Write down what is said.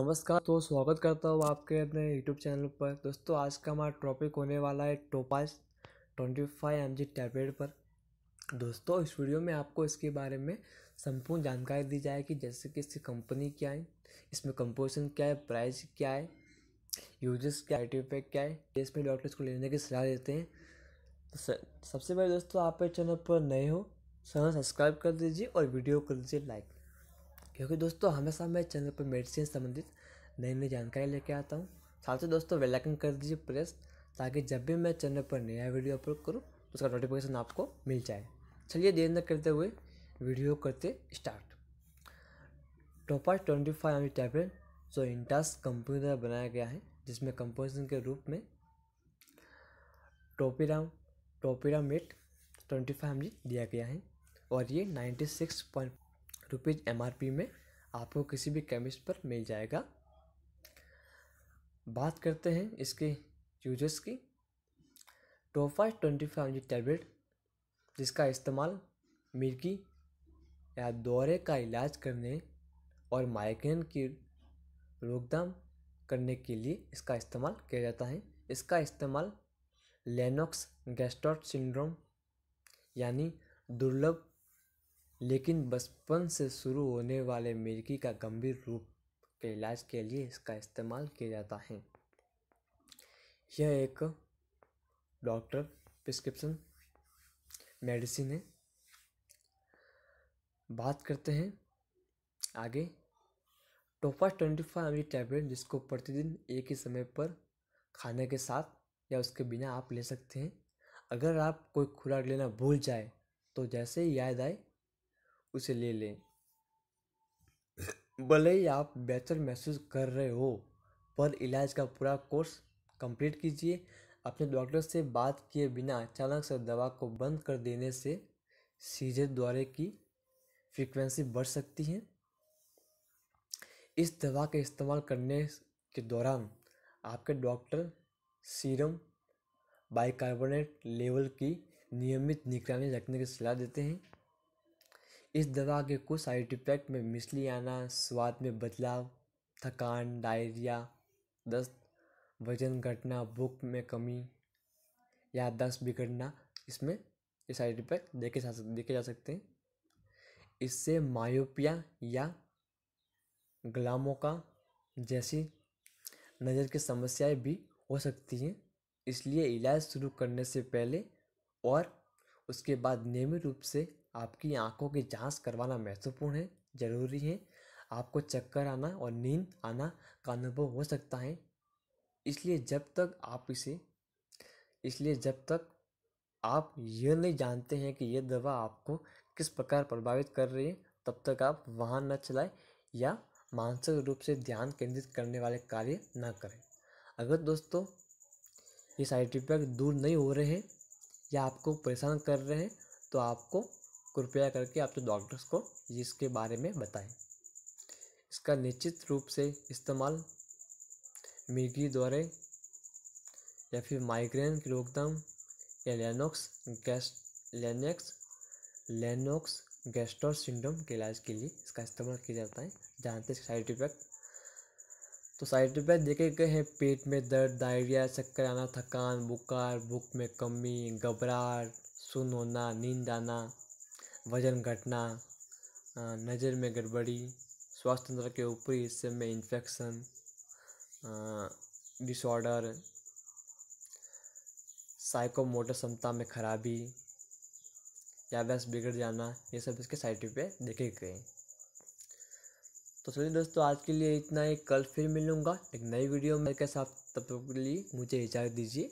नमस्कार तो स्वागत करता हूँ आपके अपने यूट्यूब चैनल पर दोस्तों आज का हमारा टॉपिक होने वाला है Topaz twenty five M G tablet पर दोस्तों इस वीडियो में आपको इसके बारे में संपूर्ण जानकारी दी जाएगी जैसे कि इसकी कंपनी क्या है इसमें कंपोजिशन क्या है प्राइस क्या है यूजेस क्या आइटी पैक क्या है इसमें डॉक्टर इसको लेने की सलाह देते हैं तो सबसे पहले दोस्तों आप चैनल पर नए हो चैनल सब्सक्राइब कर दीजिए और वीडियो कर दीजिए लाइक क्योंकि दोस्तों हमेशा मैं चैनल पर मेडिसिन संबंधित नई नई जानकारी लेके आता हूँ साथ ही दोस्तों वेलाइकन कर दीजिए प्रेस ताकि जब भी मैं चैनल पर नया वीडियो अपलोड करूँ तो उसका नोटिफिकेशन आपको मिल जाए चलिए देर न करते हुए वीडियो करते स्टार्ट टोपा ट्वेंटी फाइव एम टैबलेट जो इंटास कंपनी द्वारा बनाया गया है जिसमें कंपोजिशन के रूप में topiram topiramate twenty five M दिया गया है और ये ninety six point rupees M में आपको किसी भी केमिस्ट पर मिल जाएगा बात करते हैं इसके यूजर्स की Tofa twenty five G tablet जिसका इस्तेमाल मिर्गी या दौरे का इलाज करने और माइग्रेन की रोकथाम करने के लिए इसका इस्तेमाल किया जाता है इसका इस्तेमाल लेनोक्स गैस्ट्रॉट सिंड्रोम यानी दुर्लभ लेकिन बचपन से शुरू होने वाले मिर्गी का गंभीर रूप के इलाज के लिए इसका इस्तेमाल किया जाता है यह एक डॉक्टर प्रिस्क्रिप्शन मेडिसिन है बात करते हैं आगे Tofa twenty five M tablet जिसको प्रतिदिन एक ही समय पर खाने के साथ या उसके बिना आप ले सकते हैं अगर आप कोई खुराक लेना भूल जाए तो जैसे ही याद आए उसे ले लें भले ही आप बेहतर महसूस कर रहे हो पर इलाज का पूरा कोर्स कंप्लीट कीजिए अपने डॉक्टर से बात किए बिना अचानक से दवा को बंद कर देने से सीधे द्वारे की फ्रीक्वेंसी बढ़ सकती है इस दवा के इस्तेमाल करने के दौरान आपके डॉक्टर सीरम बाइकार्बोनेट लेवल की नियमित निगरानी रखने की सलाह देते हैं इस दवा के कुछ साइड इफ़ेक्ट में मिसली आना स्वाद में बदलाव थकान डायरिया दस्त वज़न घटना भूख में कमी या दस्त बिगड़ना इसमें ये साइड इफ़ेक्ट देखे जा सकते देखे जा सकते हैं इससे मायोपिया या ग्लामोका जैसी नज़र की समस्याएं भी हो सकती हैं इसलिए इलाज शुरू करने से पहले और उसके बाद नियमित रूप से आपकी आंखों की जांच करवाना महत्वपूर्ण है ज़रूरी है आपको चक्कर आना और नींद आना का अनुभव हो सकता है इसलिए जब तक आप इसे इसलिए जब तक आप यह नहीं जानते हैं कि यह दवा आपको किस प्रकार प्रभावित कर रही है तब तक आप वाहन न चलाएं या मानसिक रूप से ध्यान केंद्रित करने वाले कार्य न करें अगर दोस्तों ये साइड इफेक्ट दूर नहीं हो रहे हैं या आपको परेशान कर रहे हैं तो आपको कृपया करके आप तो डॉक्टर्स को इसके बारे में बताएं इसका निश्चित रूप से इस्तेमाल मिर्गी दौरे या फिर माइग्रेन की रोकथाम या Lennox gas Lennox Lennox Gastaut syndrome के इलाज के लिए इसका इस्तेमाल किया जाता है जहाँ तक साइड इफेक्ट तो साइड इफेक्ट देखे गए हैं पेट में दर्द डायरिया चक्कर आना थकान बुखार भूख में कमी घबराहट सुन होना नींद आना वज़न घटना नज़र में गड़बड़ी स्वास्थ्य तंत्र के ऊपरी हिस्से में इन्फेक्शन डिसऑर्डर साइकोमोटर क्षमता में खराबी या बस बिगड़ जाना ये सब इसके साइड पे देखे गए तो चलिए दोस्तों आज के लिए इतना ही कल फिर मिलूँगा एक नई वीडियो में के साथ तब तक के लिए मुझे इजाज़त दीजिए